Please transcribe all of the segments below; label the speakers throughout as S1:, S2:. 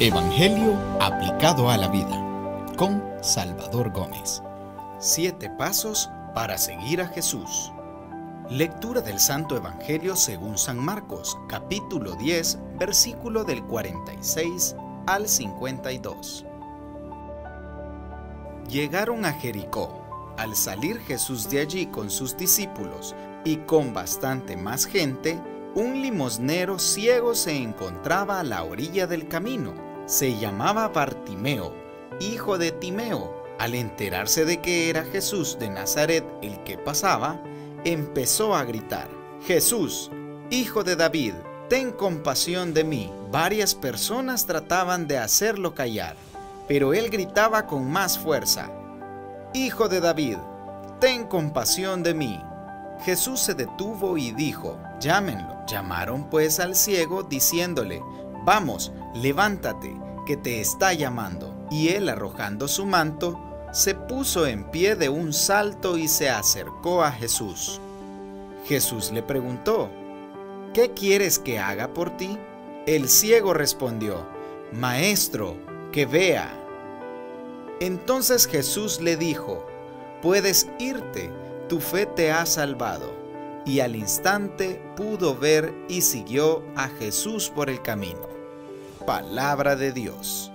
S1: Evangelio aplicado a la vida con Salvador Gómez. Siete pasos para seguir a Jesús. Lectura del Santo Evangelio según San Marcos, capítulo 10, versículo del 46 al 52. Llegaron a Jericó. Al salir Jesús de allí con sus discípulos y con bastante más gente, un limosnero ciego se encontraba a la orilla del camino. Se llamaba Bartimeo, hijo de Timeo. Al enterarse de que era Jesús de Nazaret el que pasaba, empezó a gritar, Jesús, hijo de David, ten compasión de mí. Varias personas trataban de hacerlo callar, pero él gritaba con más fuerza, Hijo de David, ten compasión de mí. Jesús se detuvo y dijo, llámenlo. Llamaron pues al ciego diciéndole, Vamos, levántate, que te está llamando. Y él arrojando su manto, se puso en pie de un salto y se acercó a Jesús. Jesús le preguntó, ¿qué quieres que haga por ti? El ciego respondió, Maestro, que vea. Entonces Jesús le dijo, puedes irte, tu fe te ha salvado y al instante pudo ver y siguió a Jesús por el camino. Palabra de Dios.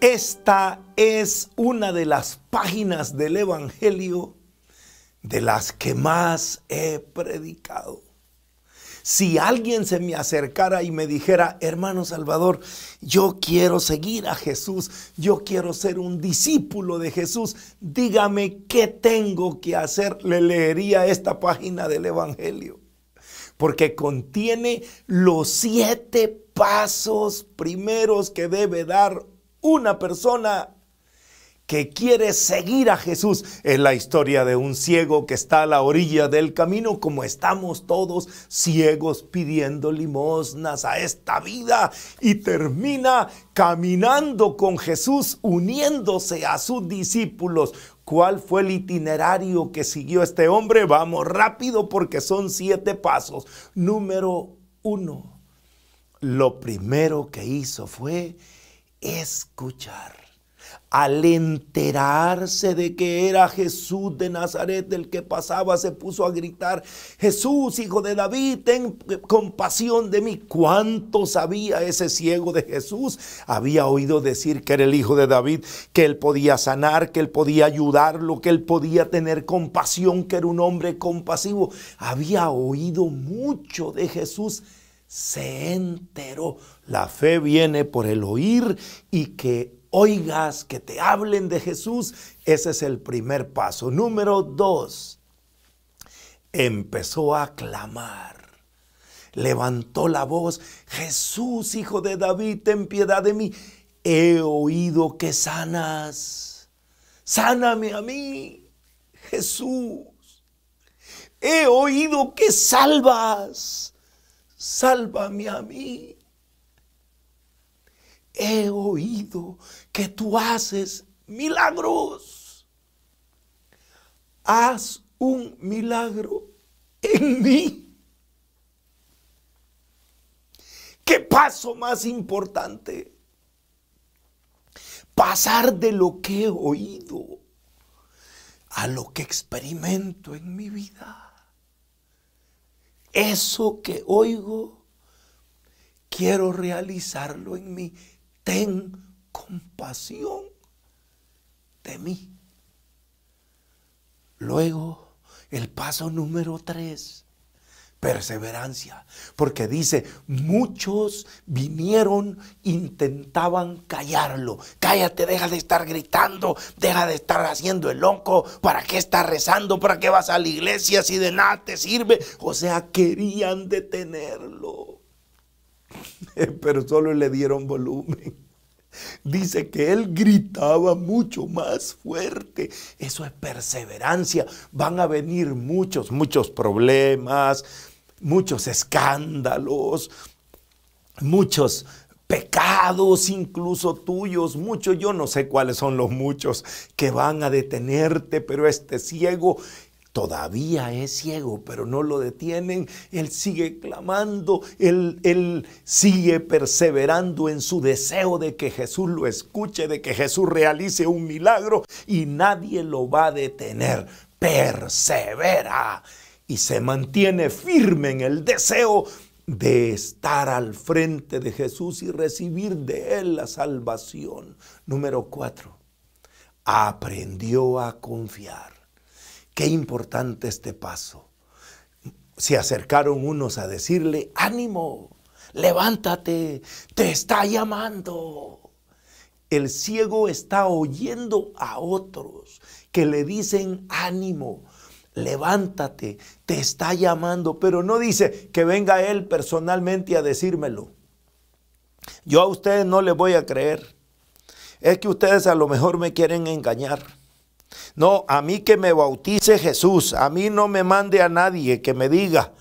S1: Esta es una de las
S2: páginas del Evangelio de las que más he predicado. Si alguien se me acercara y me dijera, hermano Salvador, yo quiero seguir a Jesús, yo quiero ser un discípulo de Jesús, dígame qué tengo que hacer, le leería esta página del Evangelio, porque contiene los siete pasos primeros que debe dar una persona que quiere seguir a Jesús. Es la historia de un ciego que está a la orilla del camino, como estamos todos ciegos pidiendo limosnas a esta vida y termina caminando con Jesús, uniéndose a sus discípulos. ¿Cuál fue el itinerario que siguió este hombre? Vamos rápido porque son siete pasos. Número uno, lo primero que hizo fue escuchar. Al enterarse de que era Jesús de Nazaret el que pasaba, se puso a gritar, Jesús, hijo de David, ten compasión de mí. ¿Cuánto sabía ese ciego de Jesús? Había oído decir que era el hijo de David, que él podía sanar, que él podía ayudarlo, que él podía tener compasión, que era un hombre compasivo. Había oído mucho de Jesús se enteró. La fe viene por el oír y que oigas, que te hablen de Jesús. Ese es el primer paso. Número dos, empezó a clamar. Levantó la voz, Jesús, hijo de David, ten piedad de mí. He oído que sanas. Sáname a mí, Jesús. He oído que salvas. Sálvame a mí he oído que tú haces milagros. Haz un milagro en mí. ¿Qué paso más importante? Pasar de lo que he oído a lo que experimento en mi vida. Eso que oigo, quiero realizarlo en mí. Ten compasión de mí. Luego, el paso número tres, perseverancia, porque dice, muchos vinieron, intentaban callarlo. Cállate, deja de estar gritando, deja de estar haciendo el loco, ¿para qué estás rezando? ¿Para qué vas a la iglesia si de nada te sirve? O sea, querían detenerlo, pero solo le dieron volumen. Dice que él gritaba mucho más fuerte. Eso es perseverancia. Van a venir muchos, muchos problemas, muchos escándalos, muchos pecados incluso tuyos, muchos, yo no sé cuáles son los muchos que van a detenerte, pero este ciego Todavía es ciego, pero no lo detienen. Él sigue clamando, él, sigue perseverando en su deseo de que Jesús lo escuche, de que Jesús realice un milagro y nadie lo va a detener. Persevera y se mantiene firme en el deseo de estar al frente de Jesús y recibir de él la salvación. Número cuatro, aprendió a confiar. Qué importante este paso. Se acercaron unos a decirle, ánimo, levántate, te está llamando. El ciego está oyendo a otros que le dicen, ánimo, levántate, te está llamando, pero no dice que venga él personalmente a decírmelo. Yo a ustedes no les voy a creer. Es que ustedes a lo mejor me quieren engañar. No, a mí que me bautice Jesús, a mí no me mande a nadie que me diga,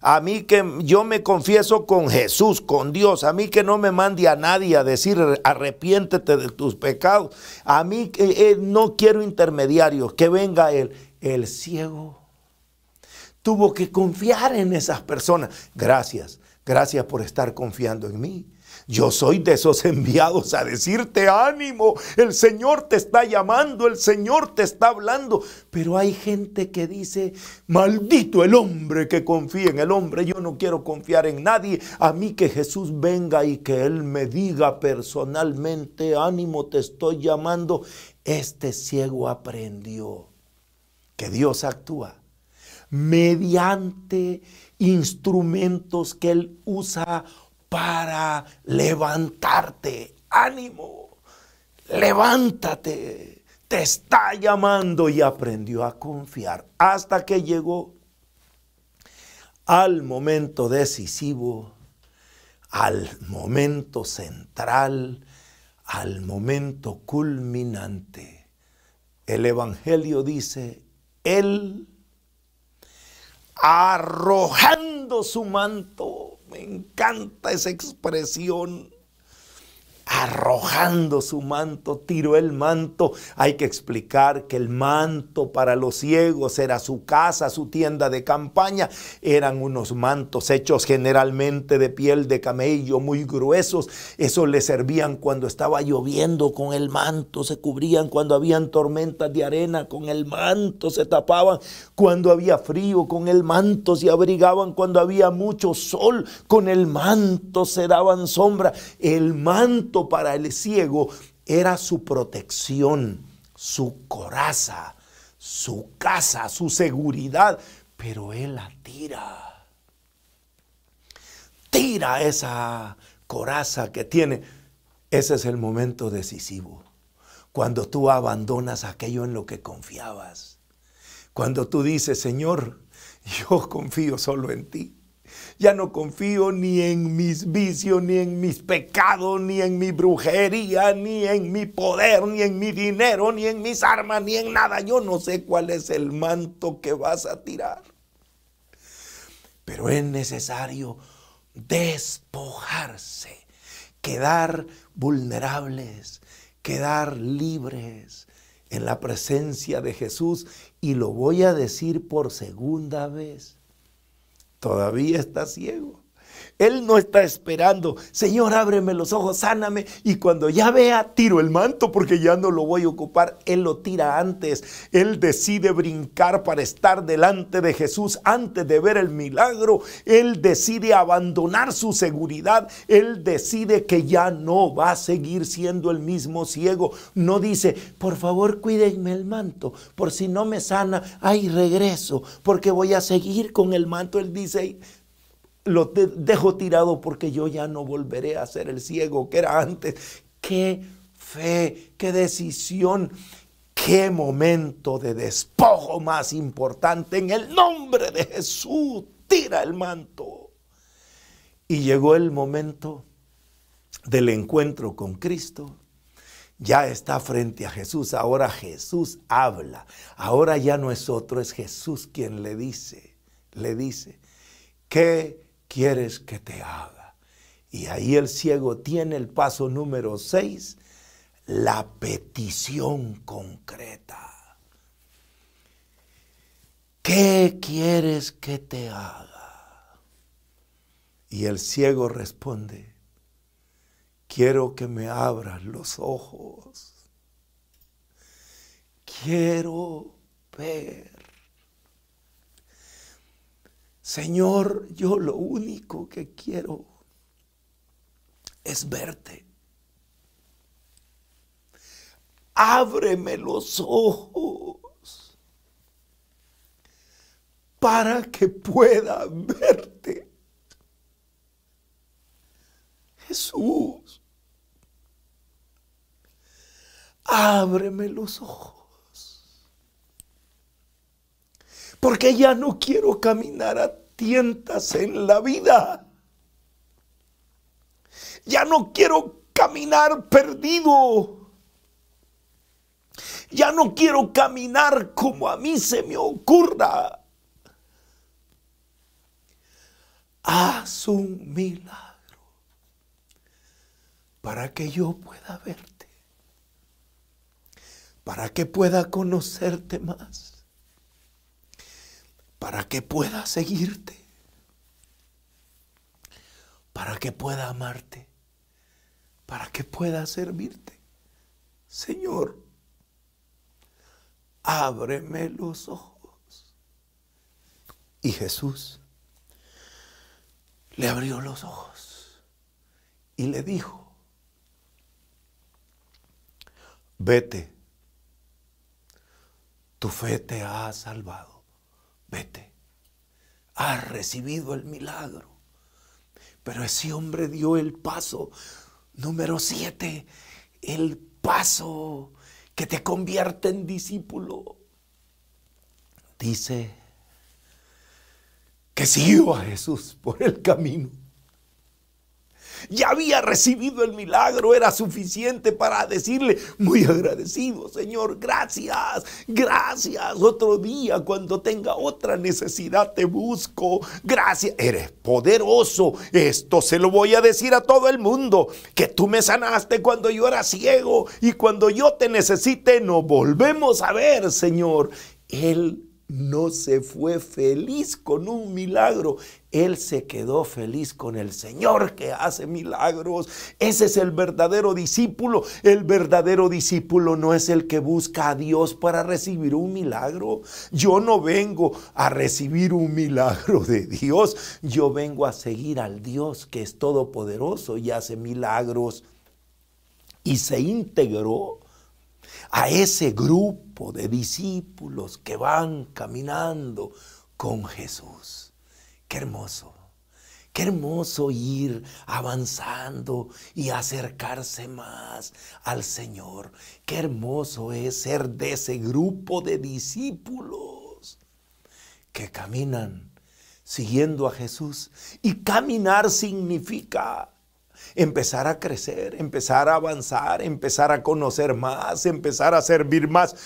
S2: a mí que yo me confieso con Jesús, con Dios, a mí que no me mande a nadie a decir arrepiéntete de tus pecados, a mí que eh, no quiero intermediarios, que venga el ciego. Tuvo que confiar en esas personas. Gracias, gracias por estar confiando en mí. Yo soy de esos enviados a decirte ánimo, el Señor te está llamando, el Señor te está hablando. Pero hay gente que dice, maldito el hombre que confía en el hombre, yo no quiero confiar en nadie. A mí que Jesús venga y que Él me diga personalmente, ánimo, te estoy llamando. Este ciego aprendió que Dios actúa mediante instrumentos que Él usa para levantarte. Ánimo, levántate. Te está llamando y aprendió a confiar hasta que llegó al momento decisivo, al momento central, al momento culminante. El Evangelio dice, Él arrojando su manto, me encanta esa expresión arrojando su manto, tiró el manto. Hay que explicar que el manto para los ciegos era su casa, su tienda de campaña. Eran unos mantos hechos generalmente de piel de camello, muy gruesos. Eso le servían cuando estaba lloviendo con el manto, se cubrían cuando habían tormentas de arena, con el manto se tapaban, cuando había frío, con el manto se abrigaban, cuando había mucho sol, con el manto se daban sombra. El manto para el ciego era su protección, su coraza, su casa, su seguridad, pero él la tira. Tira esa coraza que tiene. Ese es el momento decisivo. Cuando tú abandonas aquello en lo que confiabas. Cuando tú dices, Señor, yo confío solo en ti ya no confío ni en mis vicios, ni en mis pecados, ni en mi brujería, ni en mi poder, ni en mi dinero, ni en mis armas, ni en nada. Yo no sé cuál es el manto que vas a tirar. Pero es necesario despojarse, quedar vulnerables, quedar libres en la presencia de Jesús. Y lo voy a decir por segunda vez todavía está ciego. Él no está esperando, Señor, ábreme los ojos, sáname. Y cuando ya vea, tiro el manto porque ya no lo voy a ocupar. Él lo tira antes. Él decide brincar para estar delante de Jesús antes de ver el milagro. Él decide abandonar su seguridad. Él decide que ya no va a seguir siendo el mismo ciego. No dice, por favor, cuídenme el manto, por si no me sana, hay regreso, porque voy a seguir con el manto. Él dice, lo dejo tirado porque yo ya no volveré a ser el ciego que era antes. Qué fe, qué decisión, qué momento de despojo más importante. En el nombre de Jesús, tira el manto. Y llegó el momento del encuentro con Cristo. Ya está frente a Jesús. Ahora Jesús habla. Ahora ya no es otro, es Jesús quien le dice, le dice, que quieres que te haga? Y ahí el ciego tiene el paso número seis, la petición concreta. ¿Qué quieres que te haga? Y el ciego responde, quiero que me abras los ojos. Quiero ver. Señor, yo lo único que quiero es verte. Ábreme los ojos para que pueda verte. Jesús, ábreme los ojos porque ya no quiero caminar a tientas en la vida. Ya no quiero caminar perdido. Ya no quiero caminar como a mí se me ocurra. Haz un milagro para que yo pueda verte, para que pueda conocerte más para que pueda seguirte, para que pueda amarte, para que pueda servirte. Señor, ábreme los ojos. Y Jesús le abrió los ojos y le dijo, vete, tu fe te ha salvado, vete ha recibido el milagro. Pero ese hombre dio el paso número siete, el paso que te convierte en discípulo. Dice que siguió a Jesús por el camino ya había recibido el milagro, era suficiente para decirle, muy agradecido Señor, gracias, gracias, otro día cuando tenga otra necesidad te busco, gracias, eres poderoso, esto se lo voy a decir a todo el mundo, que tú me sanaste cuando yo era ciego y cuando yo te necesite nos volvemos a ver Señor, Él no se fue feliz con un milagro, él se quedó feliz con el Señor que hace milagros. Ese es el verdadero discípulo. El verdadero discípulo no es el que busca a Dios para recibir un milagro. Yo no vengo a recibir un milagro de Dios. Yo vengo a seguir al Dios que es todopoderoso y hace milagros. Y se integró a ese grupo de discípulos que van caminando con Jesús. Qué hermoso. Qué hermoso ir avanzando y acercarse más al Señor. Qué hermoso es ser de ese grupo de discípulos que caminan siguiendo a Jesús. Y caminar significa empezar a crecer, empezar a avanzar, empezar a conocer más, empezar a servir más.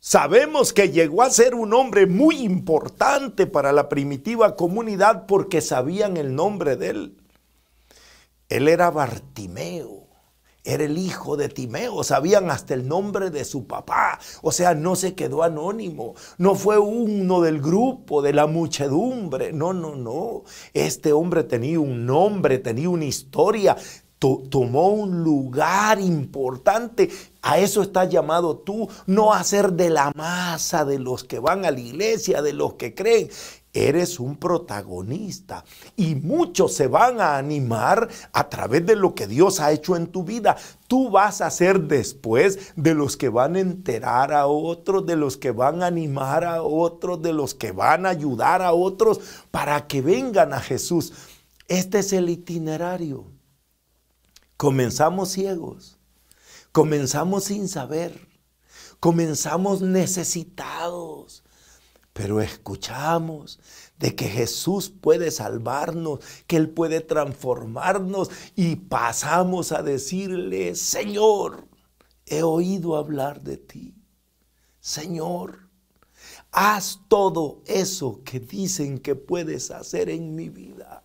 S2: Sabemos que llegó a ser un hombre muy importante para la primitiva comunidad porque sabían el nombre de él. Él era Bartimeo era el hijo de Timeo, sabían hasta el nombre de su papá, o sea, no se quedó anónimo, no fue uno del grupo, de la muchedumbre, no, no, no, este hombre tenía un nombre, tenía una historia, tomó un lugar importante. A eso estás llamado tú, no a ser de la masa, de los que van a la iglesia, de los que creen. Eres un protagonista y muchos se van a animar a través de lo que Dios ha hecho en tu vida. Tú vas a ser después de los que van a enterar a otros, de los que van a animar a otros, de los que van a ayudar a otros para que vengan a Jesús. Este es el itinerario. Comenzamos ciegos, comenzamos sin saber, comenzamos necesitados pero escuchamos de que Jesús puede salvarnos, que Él puede transformarnos y pasamos a decirle, Señor, he oído hablar de ti. Señor, haz todo eso que dicen que puedes hacer en mi vida.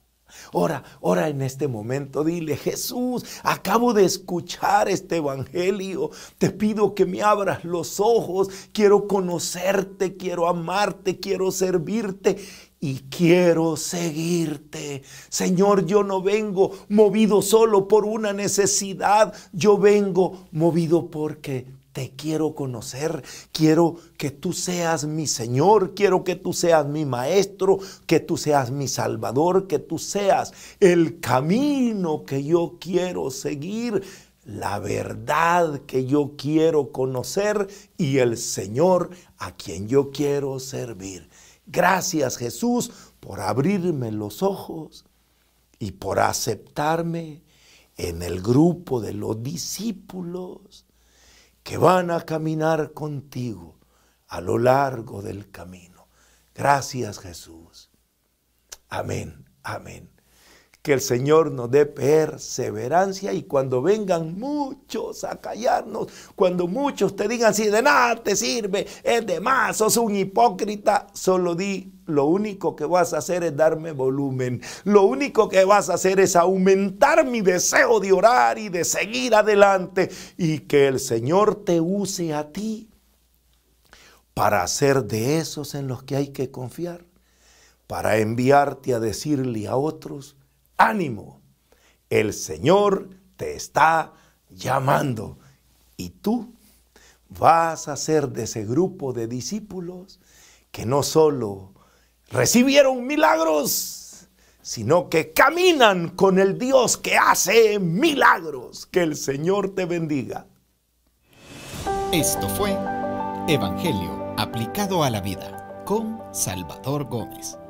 S2: Ora, ora en este momento. Dile, Jesús, acabo de escuchar este Evangelio. Te pido que me abras los ojos. Quiero conocerte, quiero amarte, quiero servirte y quiero seguirte. Señor, yo no vengo movido solo por una necesidad, yo vengo movido porque te quiero conocer, quiero que tú seas mi Señor, quiero que tú seas mi Maestro, que tú seas mi Salvador, que tú seas el camino que yo quiero seguir, la verdad que yo quiero conocer y el Señor a quien yo quiero servir. Gracias Jesús por abrirme los ojos y por aceptarme en el grupo de los discípulos que van a caminar contigo a lo largo del camino. Gracias Jesús. Amén, amén que el Señor nos dé perseverancia y cuando vengan muchos a callarnos, cuando muchos te digan si de nada te sirve, es de más, sos un hipócrita, solo di lo único que vas a hacer es darme volumen. Lo único que vas a hacer es aumentar mi deseo de orar y de seguir adelante y que el Señor te use a ti para ser de esos en los que hay que confiar, para enviarte a decirle a otros, ánimo, el Señor te está llamando y tú vas a ser de ese grupo de discípulos que no solo recibieron milagros, sino que caminan con el Dios que hace milagros. Que el Señor te bendiga.
S1: Esto fue Evangelio aplicado a la vida con Salvador Gómez.